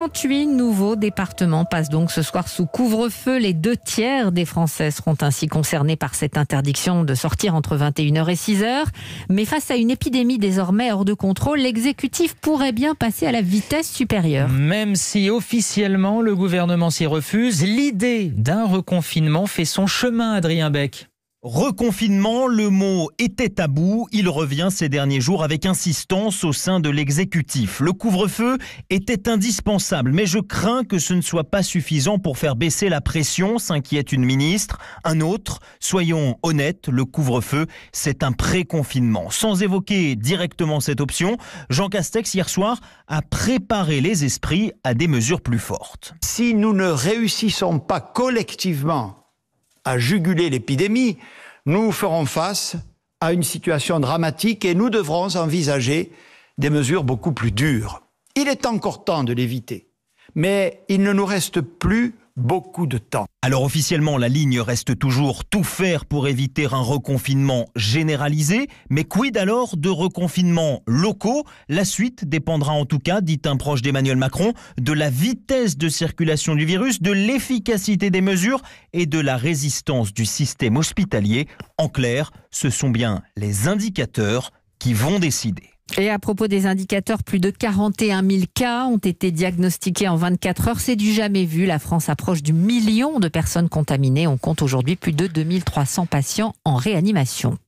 38 nouveaux départements passent donc ce soir sous couvre-feu. Les deux tiers des Français seront ainsi concernés par cette interdiction de sortir entre 21h et 6h. Mais face à une épidémie désormais hors de contrôle, l'exécutif pourrait bien passer à la vitesse supérieure. Même si officiellement le gouvernement s'y refuse, l'idée d'un reconfinement fait son chemin, Adrien Beck. Reconfinement, le mot était tabou, il revient ces derniers jours avec insistance au sein de l'exécutif. Le couvre-feu était indispensable, mais je crains que ce ne soit pas suffisant pour faire baisser la pression, s'inquiète une ministre. Un autre, soyons honnêtes, le couvre-feu, c'est un pré-confinement. Sans évoquer directement cette option, Jean Castex hier soir a préparé les esprits à des mesures plus fortes. Si nous ne réussissons pas collectivement à juguler l'épidémie, nous ferons face à une situation dramatique et nous devrons envisager des mesures beaucoup plus dures. Il est encore temps de l'éviter, mais il ne nous reste plus beaucoup de temps. Alors officiellement, la ligne reste toujours tout faire pour éviter un reconfinement généralisé, mais quid alors de reconfinements locaux La suite dépendra en tout cas, dit un proche d'Emmanuel Macron, de la vitesse de circulation du virus, de l'efficacité des mesures et de la résistance du système hospitalier. En clair, ce sont bien les indicateurs qui vont décider. Et à propos des indicateurs, plus de 41 000 cas ont été diagnostiqués en 24 heures. C'est du jamais vu. La France approche du million de personnes contaminées. On compte aujourd'hui plus de 2300 patients en réanimation.